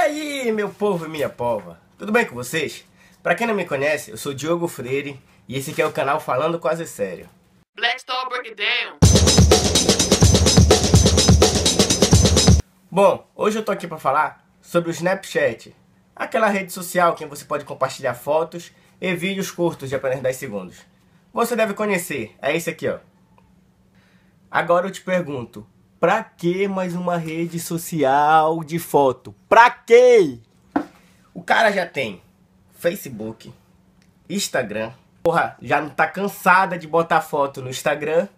aí, meu povo e minha pova? Tudo bem com vocês? Para quem não me conhece, eu sou Diogo Freire e esse aqui é o canal Falando Quase Sério. Let's talk down. Bom, hoje eu tô aqui para falar sobre o Snapchat, aquela rede social que você pode compartilhar fotos e vídeos curtos de apenas 10 segundos. Você deve conhecer, é esse aqui, ó. Agora eu te pergunto, Pra que mais uma rede social de foto? Pra que? O cara já tem Facebook, Instagram. Porra, já não tá cansada de botar foto no Instagram?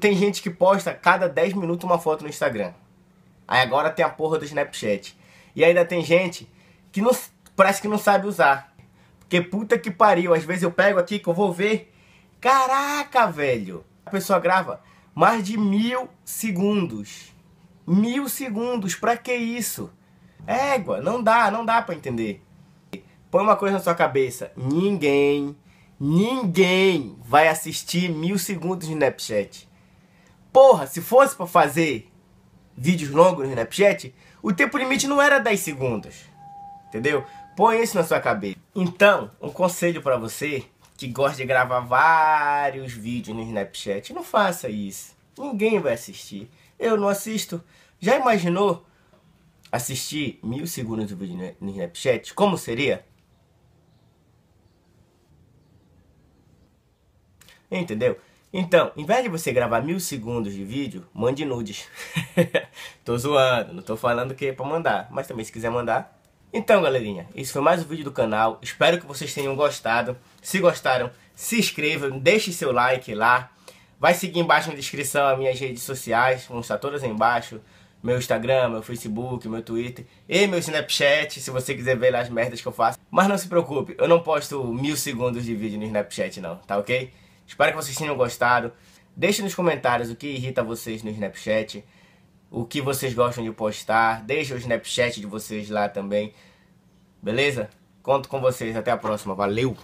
Tem gente que posta cada 10 minutos uma foto no Instagram. Aí agora tem a porra do Snapchat. E ainda tem gente que não, parece que não sabe usar. Porque puta que pariu, às vezes eu pego aqui que eu vou ver. Caraca, velho. A pessoa grava mais de mil segundos. Mil segundos, pra que isso? Égua, não dá, não dá para entender. Põe uma coisa na sua cabeça: ninguém, ninguém vai assistir mil segundos no Snapchat. Porra, se fosse para fazer vídeos longos no Snapchat, o tempo limite não era 10 segundos. Entendeu? Põe isso na sua cabeça. Então, um conselho para você que gosta de gravar vários vídeos no Snapchat. Não faça isso. Ninguém vai assistir. Eu não assisto. Já imaginou assistir mil segundos do vídeo no Snapchat? Como seria? Entendeu? Então, em vez de você gravar mil segundos de vídeo, mande nudes. tô zoando, não tô falando que é pra mandar. Mas também se quiser mandar, então, galerinha, esse foi mais um vídeo do canal. Espero que vocês tenham gostado. Se gostaram, se inscrevam, deixe seu like lá. Vai seguir embaixo na descrição as minhas redes sociais, vão estar todas aí embaixo. Meu Instagram, meu Facebook, meu Twitter e meu Snapchat, se você quiser ver lá as merdas que eu faço. Mas não se preocupe, eu não posto mil segundos de vídeo no Snapchat não, tá ok? Espero que vocês tenham gostado. Deixe nos comentários o que irrita vocês no Snapchat o que vocês gostam de postar, deixa o Snapchat de vocês lá também. Beleza? Conto com vocês, até a próxima. Valeu!